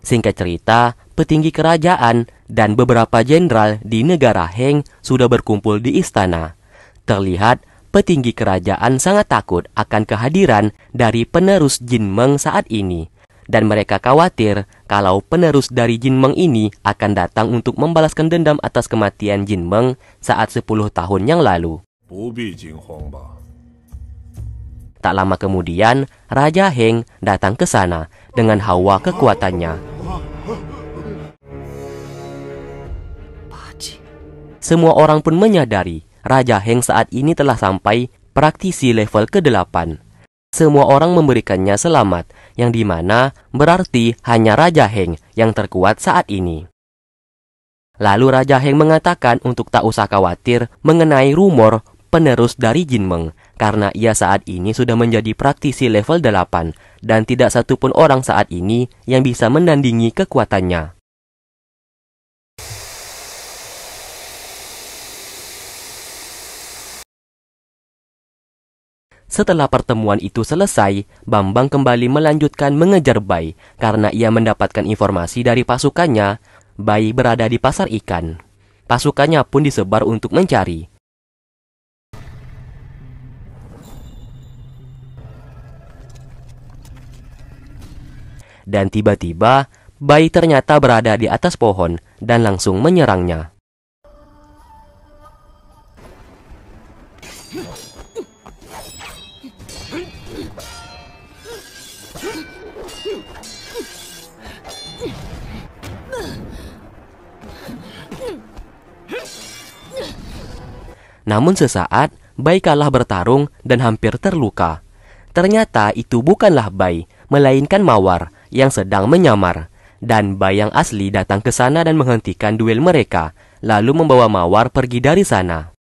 Singkat cerita, petinggi kerajaan dan beberapa jenderal di negara Heng sudah berkumpul di istana. Terlihat petinggi kerajaan sangat takut akan kehadiran dari penerus Jin Meng saat ini. Dan mereka khawatir kalau penerus dari Jin Meng ini akan datang untuk membalaskan dendam atas kematian Jin Meng saat 10 tahun yang lalu. Tak lama kemudian, Raja Heng datang ke sana dengan hawa kekuatannya. Semua orang pun menyadari Raja Heng saat ini telah sampai praktisi level ke-8. Semua orang memberikannya selamat, yang dimana berarti hanya Raja Heng yang terkuat saat ini. Lalu Raja Heng mengatakan untuk tak usah khawatir mengenai rumor penerus dari Jin Meng karena ia saat ini sudah menjadi praktisi level 8 dan tidak satupun orang saat ini yang bisa menandingi kekuatannya. Setelah pertemuan itu selesai, Bambang kembali melanjutkan mengejar Bai karena ia mendapatkan informasi dari pasukannya, Bai berada di pasar ikan. Pasukannya pun disebar untuk mencari. dan tiba-tiba bayi ternyata berada di atas pohon dan langsung menyerangnya. Namun sesaat, bayi kalah bertarung dan hampir terluka. Ternyata itu bukanlah bayi, melainkan Mawar, yang sedang menyamar, dan bayang asli datang ke sana dan menghentikan duel mereka, lalu membawa Mawar pergi dari sana.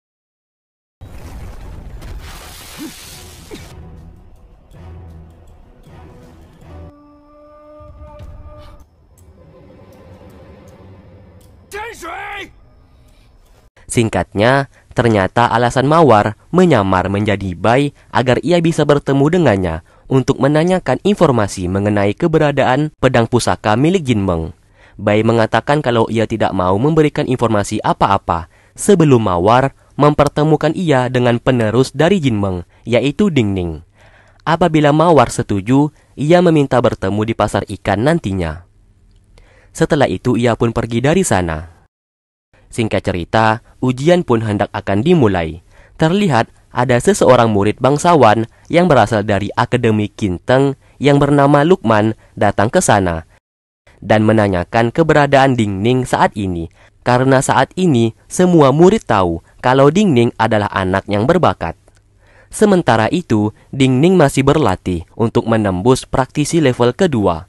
Singkatnya, ternyata alasan Mawar menyamar menjadi bayi agar ia bisa bertemu dengannya untuk menanyakan informasi mengenai keberadaan pedang pusaka milik Jin Meng. Bai mengatakan kalau ia tidak mau memberikan informasi apa-apa sebelum Mawar mempertemukan ia dengan penerus dari Jin Meng, yaitu Ding Ning. Apabila Mawar setuju, ia meminta bertemu di pasar ikan nantinya. Setelah itu ia pun pergi dari sana. Singkat cerita, ujian pun hendak akan dimulai. Terlihat ada seseorang murid bangsawan yang berasal dari Akademi Kinteng yang bernama Lukman datang ke sana dan menanyakan keberadaan Ding Ning saat ini karena saat ini semua murid tahu kalau Ding Ning adalah anak yang berbakat. Sementara itu, Ding Ning masih berlatih untuk menembus praktisi level kedua.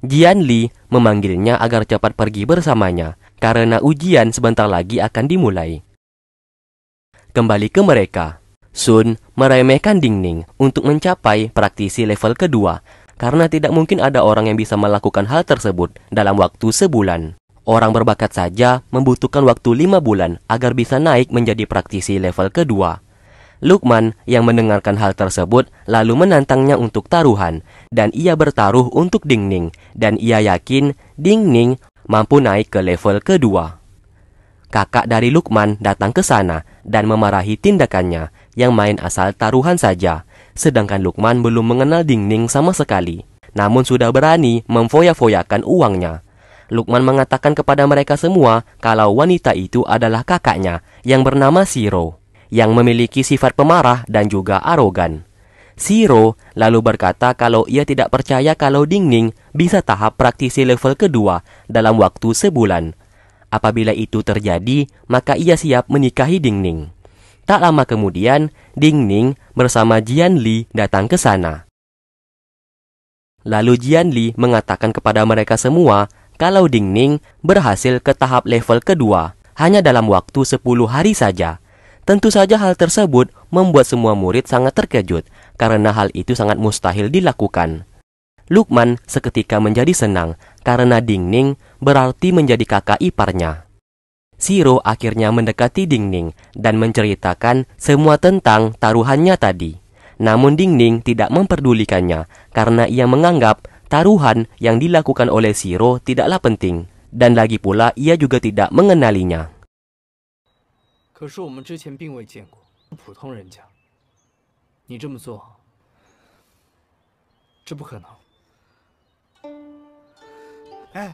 Jian Li memanggilnya agar cepat pergi bersamanya karena ujian sebentar lagi akan dimulai. Kembali ke mereka, Sun meremehkan Ding Ning untuk mencapai praktisi level kedua karena tidak mungkin ada orang yang bisa melakukan hal tersebut dalam waktu sebulan. Orang berbakat saja membutuhkan waktu lima bulan agar bisa naik menjadi praktisi level kedua. Lukman yang mendengarkan hal tersebut lalu menantangnya untuk taruhan dan ia bertaruh untuk Ding Ning, dan ia yakin Ding Ning mampu naik ke level kedua. Kakak dari Lukman datang ke sana dan memarahi tindakannya yang main asal taruhan saja, sedangkan Lukman belum mengenal Ding Ning sama sekali, namun sudah berani memfoya-foyakan uangnya. Lukman mengatakan kepada mereka semua kalau wanita itu adalah kakaknya yang bernama Siro, yang memiliki sifat pemarah dan juga arogan. Siro lalu berkata kalau ia tidak percaya kalau Ding Ning bisa tahap praktisi level kedua dalam waktu sebulan. Apabila itu terjadi, maka ia siap menikahi Ding Ning. Tak lama kemudian, Ding Ning bersama Jian Li datang ke sana. Lalu Jian Li mengatakan kepada mereka semua kalau Ding Ning berhasil ke tahap level kedua hanya dalam waktu 10 hari saja. Tentu saja hal tersebut membuat semua murid sangat terkejut karena hal itu sangat mustahil dilakukan. Lukman seketika menjadi senang karena Ding Ning berarti menjadi kakak iparnya. Siro akhirnya mendekati Dingning dan menceritakan semua tentang taruhannya tadi. Namun Dingning tidak memperdulikannya karena ia menganggap taruhan yang dilakukan oleh Siro tidaklah penting dan lagi pula ia juga tidak mengenalinya. eh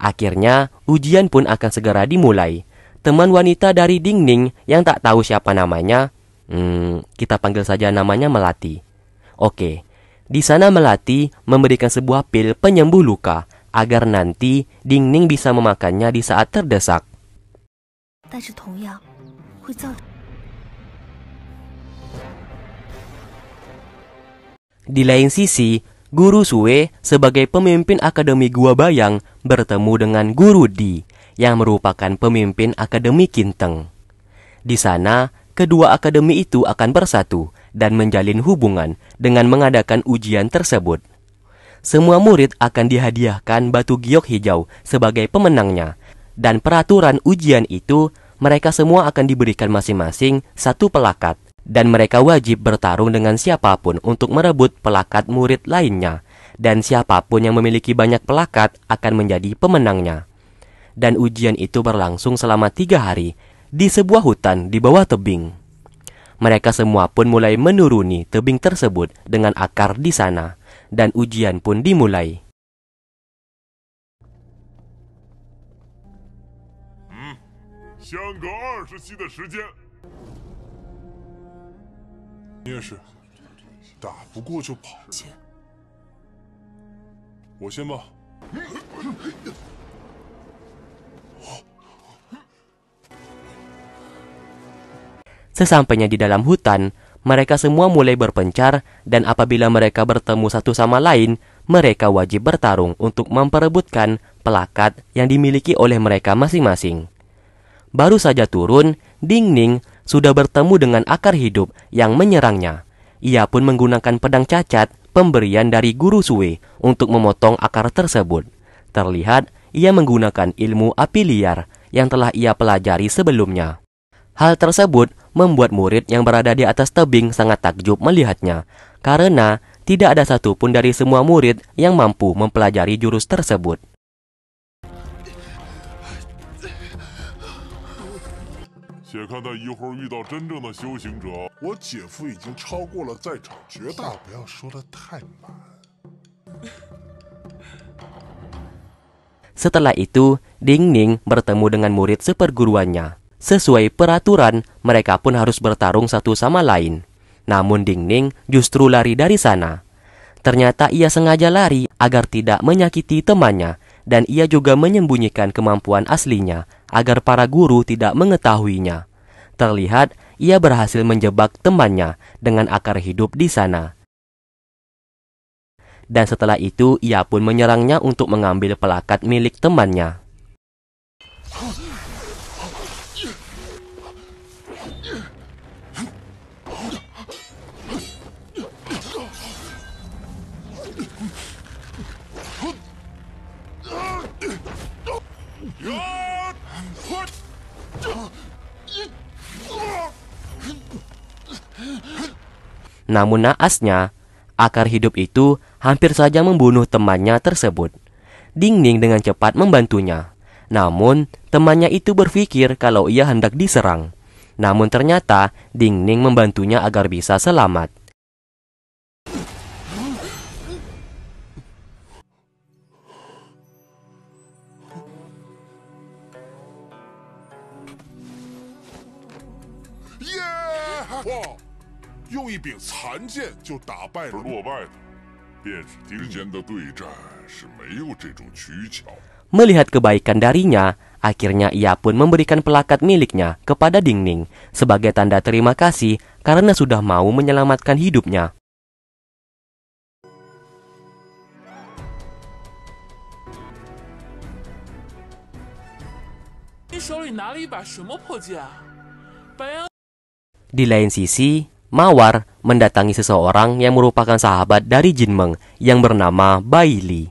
Akhirnya, ujian pun akan segera dimulai. Teman wanita dari Ding Ning yang tak tahu siapa namanya, hmm, kita panggil saja namanya Melati. Oke, di sana Melati memberikan sebuah pil penyembuh luka agar nanti Ding Ning bisa memakannya di saat terdesak. Di lain sisi, Guru Sue sebagai pemimpin Akademi Gua Bayang bertemu dengan Guru Di yang merupakan pemimpin Akademi Kinteng. Di sana, kedua akademi itu akan bersatu dan menjalin hubungan dengan mengadakan ujian tersebut. Semua murid akan dihadiahkan batu giok hijau sebagai pemenangnya dan peraturan ujian itu mereka semua akan diberikan masing-masing satu pelakat – dan mereka wajib bertarung dengan siapapun untuk merebut pelakat murid lainnya, dan siapapun yang memiliki banyak pelakat akan menjadi pemenangnya. Dan ujian itu berlangsung selama tiga hari di sebuah hutan di bawah tebing. Mereka semua pun mulai menuruni tebing tersebut dengan akar di sana, dan ujian pun dimulai. Hmm. 你也是，打不过就跑。先，我先吧。Sesampainya di dalam hutan, mereka semua mulai berpencar dan apabila mereka bertemu satu sama lain, mereka wajib bertarung untuk memperebutkan pelakat yang dimiliki oleh mereka masing-masing. Baru saja turun, Ding Ning sudah bertemu dengan akar hidup yang menyerangnya. Ia pun menggunakan pedang cacat pemberian dari guru Sui untuk memotong akar tersebut. Terlihat ia menggunakan ilmu api liar yang telah ia pelajari sebelumnya. Hal tersebut membuat murid yang berada di atas tebing sangat takjub melihatnya, karena tidak ada satupun dari semua murid yang mampu mempelajari jurus tersebut. 且看他一会儿遇到真正的修行者。我姐夫已经超过了在场绝大，不要说的太满。Setelah itu, Ding Ning bertemu dengan murid seperguruannya. Sesuai peraturan, mereka pun harus bertarung satu sama lain. Namun Ding Ning justru lari dari sana. Ternyata ia sengaja lari agar tidak menyakiti temannya dan ia juga menyembunyikan kemampuan aslinya agar para guru tidak mengetahuinya. Terlihat ia berhasil menjebak temannya dengan akar hidup di sana. Dan setelah itu ia pun menyerangnya untuk mengambil pelakat milik temannya. Namun naasnya, akar hidup itu hampir saja membunuh temannya tersebut. Dingning dengan cepat membantunya. Namun, temannya itu berpikir kalau ia hendak diserang. Namun ternyata, Dingning membantunya agar bisa selamat. Yeah! Melihat kebaikan darinya, akhirnya ia pun memberikan pelakat miliknya kepada Dingning sebagai tanda terima kasih karena sudah mau menyelamatkan hidupnya. Di lain sisi, Mawar mendatangi seseorang yang merupakan sahabat dari Jin Meng yang bernama Bai Li.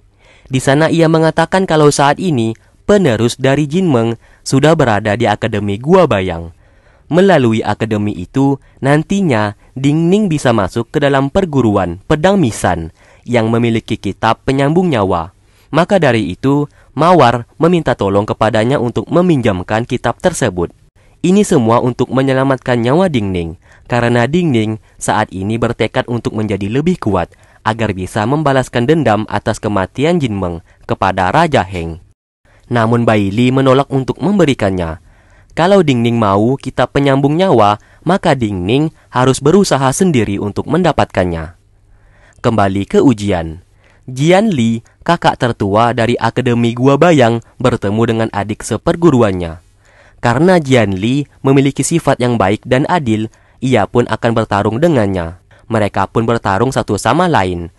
Di sana ia mengatakan kalau saat ini penerus dari Jin Meng sudah berada di Akademi Gua Bayang. Melalui akademi itu, nantinya Ding Ning bisa masuk ke dalam perguruan pedang misan yang memiliki kitab penyambung nyawa. Maka dari itu, Mawar meminta tolong kepadanya untuk meminjamkan kitab tersebut. Ini semua untuk menyelamatkan nyawa Ding Ning karena Dingning saat ini bertekad untuk menjadi lebih kuat agar bisa membalaskan dendam atas kematian Jin Meng kepada Raja Heng. Namun Bai Li menolak untuk memberikannya. Kalau Dingning mau kita penyambung nyawa, maka Dingning harus berusaha sendiri untuk mendapatkannya. Kembali ke ujian. Jian Li, kakak tertua dari Akademi Gua Bayang, bertemu dengan adik seperguruannya. Karena Jian Li memiliki sifat yang baik dan adil, ia pun akan bertarung dengannya. Mereka pun bertarung satu sama lain.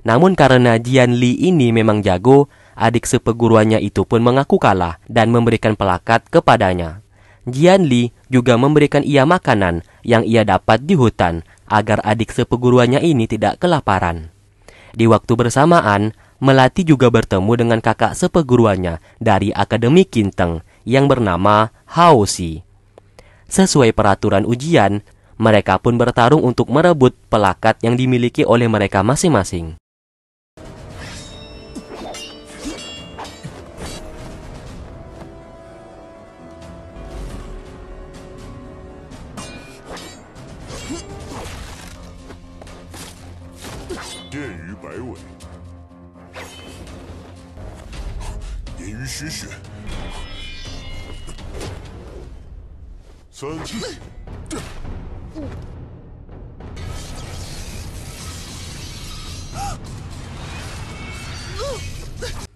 Namun karena Jian Li ini memang jago, adik seperguruannya itu pun mengaku kalah dan memberikan pelakat kepadanya. Jian Li juga memberikan ia makanan yang ia dapat di hutan agar adik seperguruannya ini tidak kelaparan. Di waktu bersamaan, Melati juga bertemu dengan kakak seperguruannya dari Akademi Kinteng yang bernama Hao Si. Sesuai peraturan ujian, mereka pun bertarung untuk merebut pelakat yang dimiliki oleh mereka masing-masing.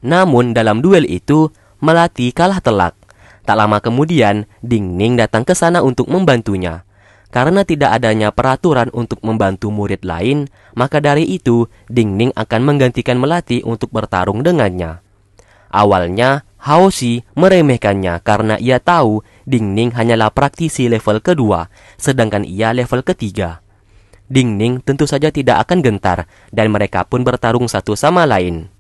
Namun dalam duel itu, Melati kalah telak. Tak lama kemudian, Ding Ning datang ke sana untuk membantunya. Karena tidak adanya peraturan untuk membantu murid lain, maka dari itu Ding Ning akan menggantikan Melati untuk bertarung dengannya. Awalnya, Hao Xi meremehkannya karena ia tahu Ding Ning hanyalah praktisi level kedua, sedangkan ia level ketiga. Ding Ning tentu saja tidak akan gentar dan mereka pun bertarung satu sama lain.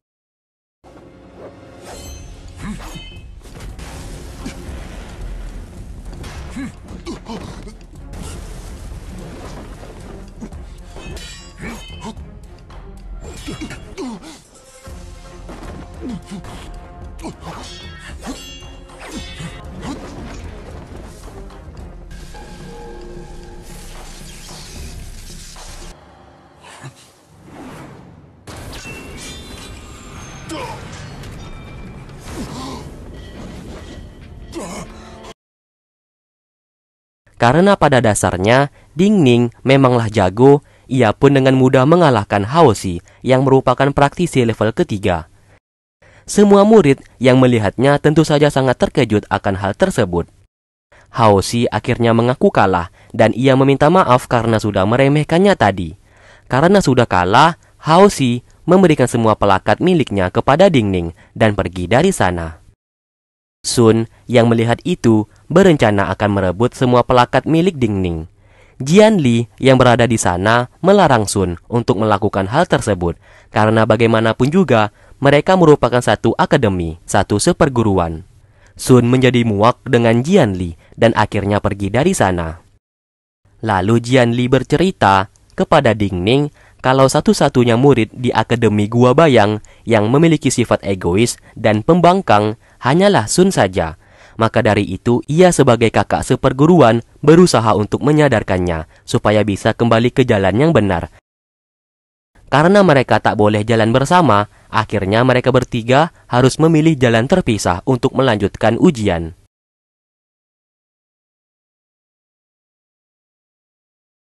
Karena pada dasarnya, Ding Ning memanglah jago, ia pun dengan mudah mengalahkan Hao Si yang merupakan praktisi level ketiga. Semua murid yang melihatnya tentu saja sangat terkejut akan hal tersebut. Hao Si akhirnya mengaku kalah dan ia meminta maaf karena sudah meremehkannya tadi. Karena sudah kalah, Hao Si memberikan semua pelakat miliknya kepada Ding Ning dan pergi dari sana. Sun yang melihat itu berencana akan merebut semua pelakat milik Ding Ning. Jian Li yang berada di sana melarang Sun untuk melakukan hal tersebut karena bagaimanapun juga mereka merupakan satu akademi, satu seperguruan. Sun menjadi muak dengan Jian Li dan akhirnya pergi dari sana. Lalu Jian Li bercerita kepada Ding Ning kalau satu-satunya murid di Akademi Gua Bayang yang memiliki sifat egois dan pembangkang hanyalah Sun saja. Maka dari itu, ia sebagai kakak seperguruan berusaha untuk menyadarkannya supaya bisa kembali ke jalan yang benar. Karena mereka tak boleh jalan bersama, akhirnya mereka bertiga harus memilih jalan terpisah untuk melanjutkan ujian.